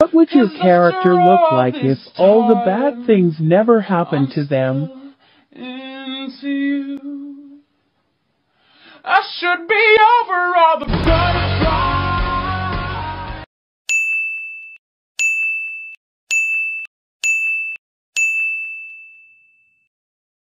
What would your character look like if all the bad things never happened to them? I should be over